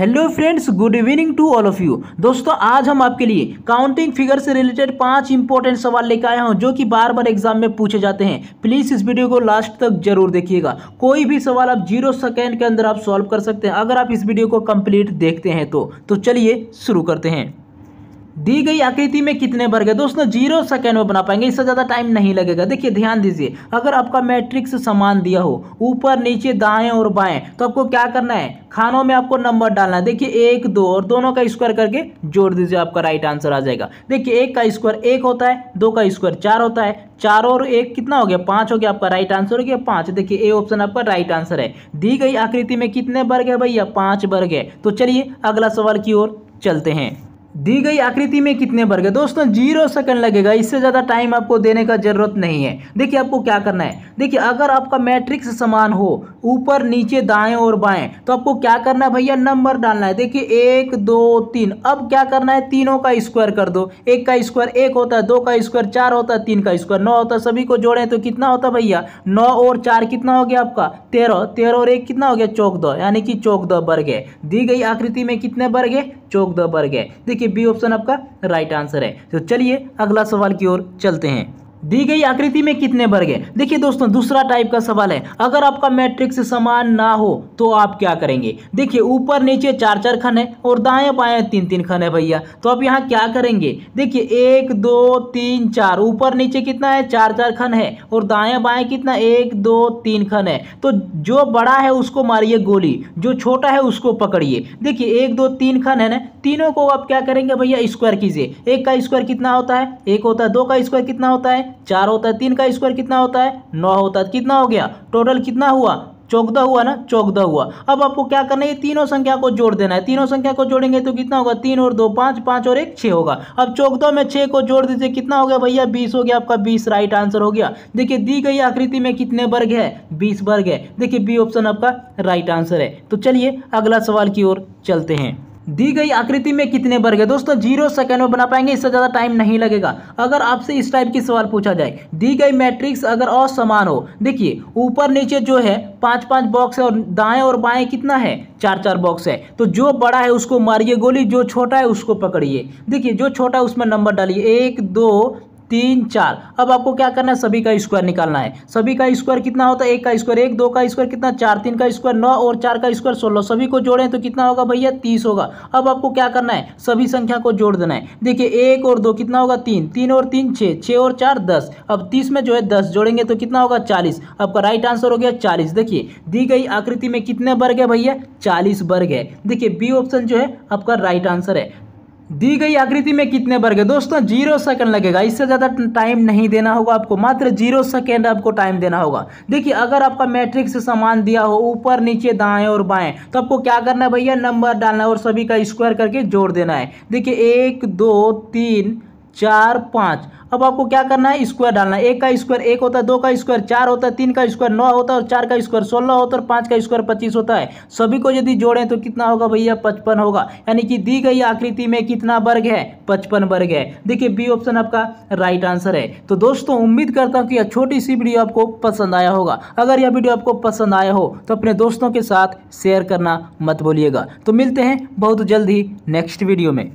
hello friends good evening to all of you दोस्तों आज हम आपके लिए काउंटिंग फिगर से रिलेटेड पांच इंपॉर्टेंट सवाल लेकर आया हूं जो कि बार बार एग्जाम में पूछे जाते हैं प्लीज़ इस वीडियो को लास्ट तक जरूर देखिएगा कोई भी सवाल आप जीरो सेकेंड के अंदर आप सॉल्व कर सकते हैं अगर आप इस वीडियो को कंप्लीट देखते हैं तो, तो चलिए शुरू करते हैं दी गई आकृति में कितने वर्ग है दोस्तों जीरो सेकेंड में बना पाएंगे इससे ज़्यादा टाइम नहीं लगेगा देखिए ध्यान दीजिए अगर आपका मैट्रिक्स समान दिया हो ऊपर नीचे दाएं और बाएं तो आपको क्या करना है खानों में आपको नंबर डालना है देखिए एक दो और दोनों का स्क्वायर करके जोड़ दीजिए आपका राइट आंसर आ जाएगा देखिए एक का स्क्वायर एक होता है दो का स्क्वायर चार होता है चार और एक कितना हो गया पाँच हो गया आपका राइट आंसर हो गया पाँच देखिए ए ऑप्शन आपका राइट आंसर है दी गई आकृति में कितने वर्ग है भैया पाँच वर्ग है तो चलिए अगला सवाल की ओर चलते हैं दी गई आकृति में कितने वर्ग है दोस्तों जीरो सेकंड लगेगा इससे ज़्यादा टाइम आपको देने का ज़रूरत नहीं है देखिए आपको क्या करना है देखिए अगर आपका मैट्रिक्स समान हो ऊपर नीचे दाएं और बाएं तो आपको क्या करना है भैया नंबर डालना है देखिए एक दो तीन अब क्या करना है तीनों का स्क्वायर कर दो एक का स्क्वायर एक होता है दो का स्क्वायर चार होता है तीन का स्क्वायर नौ होता है सभी को जोड़ें तो कितना होता है भैया नौ और चार कितना हो गया आपका तेरह तेरह और एक कितना हो गया चौक दो यानी कि चौक दो वर्ग है दी गई आकृति में कितने वर्ग है चौक द बर्ग है देखिए बी ऑप्शन आपका राइट आंसर है तो चलिए अगला सवाल की ओर चलते हैं दी गई आकृति में कितने वर्ग हैं देखिए दोस्तों दूसरा टाइप का सवाल है अगर आपका मैट्रिक्स समान ना हो तो आप क्या करेंगे देखिए ऊपर नीचे चार चार खन है और दाएं बाएं तीन तीन खन है भैया तो आप यहाँ क्या करेंगे देखिए एक दो तीन चार ऊपर नीचे कितना है चार चार खन है और दाएं बाएं कितना एक दो तीन खन है तो जो बड़ा है उसको मारिए गोली जो छोटा है उसको पकड़िए देखिए एक दो तीन खन है ना तीनों को आप क्या करेंगे भैया स्क्वायर कीजिए एक का स्क्वायर कितना होता है एक होता है दो का स्क्वायर कितना होता है चार होता है तीन का स्क्वायर कितना होता है नौ होता है तो कितना हो गया टोटल कितना हुआ चौकदा हुआ ना चौकदा हुआ अब आपको क्या करना है तीनों संख्या को जोड़ देना है तीनों संख्या को जोड़ेंगे तो कितना होगा तीन और दो पाँच पाँच और एक छः होगा अब चौकदा में छः को जोड़ दीजिए कितना हो गया भैया बीस हो गया आपका बीस राइट आंसर हो गया देखिए दी गई आकृति में कितने वर्ग है बीस वर्ग है देखिए बी ऑप्शन आपका राइट आंसर है तो चलिए अगला सवाल की ओर चलते हैं दी गई आकृति में कितने वर्ग है दोस्तों जीरो सेकेंड में बना पाएंगे इससे ज़्यादा टाइम नहीं लगेगा अगर आपसे इस टाइप की सवाल पूछा जाए दी गई मैट्रिक्स अगर असमान हो देखिए ऊपर नीचे जो है पाँच पाँच बॉक्स है और दाएँ और बाएं कितना है चार चार बॉक्स है तो जो बड़ा है उसको मारिए गोली जो छोटा है उसको पकड़िए देखिए जो छोटा है उसमें नंबर डालिए एक दो तीन चार अब आपको क्या करना है सभी का स्क्वायर निकालना है सभी का स्क्वायर कितना होता है एक का स्क्वायर एक दो का स्क्वायर कितना चार तीन का स्क्वायर नौ और चार का स्क्वायर सोलह सभी को जोड़ें तो कितना होगा भैया तीस होगा अब आपको क्या करना है सभी संख्या को जोड़ देना है देखिए एक और दो कितना होगा तीन तीन और तीन छः छः और चार दस अब तीस में जो है दस जोड़ेंगे तो कितना होगा चालीस आपका राइट आंसर हो गया चालीस देखिए दी गई आकृति में कितने वर्ग है भैया चालीस वर्ग है देखिए बी ऑप्शन जो है आपका राइट आंसर है दी गई आकृति में कितने वर्ग है दोस्तों जीरो सेकंड लगेगा इससे ज़्यादा टाइम नहीं देना होगा आपको मात्र जीरो सेकंड आपको टाइम देना होगा देखिए अगर आपका मैट्रिक्स सामान दिया हो ऊपर नीचे दाएं और बाएं तो आपको क्या करना है भैया नंबर डालना है और सभी का स्क्वायर करके जोड़ देना है देखिए एक दो तीन चार पाँच अब आपको क्या करना है स्क्वायर डालना है एक का स्क्वायर एक होता है दो का स्क्वायर चार होता है तीन का स्क्वायर नौ होता है और चार का स्क्वायर सोलह होता है और पाँच का स्क्वायर पच्चीस होता है सभी को यदि जोड़ें तो कितना होगा भैया पचपन होगा यानी कि दी गई आकृति में कितना वर्ग है पचपन वर्ग है देखिए बी ऑप्शन आपका राइट आंसर है तो दोस्तों उम्मीद करता हूँ कि यह छोटी सी वीडियो आपको पसंद आया होगा अगर यह वीडियो आपको पसंद आया हो तो अपने दोस्तों के साथ शेयर करना मत भूलिएगा तो मिलते हैं बहुत जल्द ही नेक्स्ट वीडियो में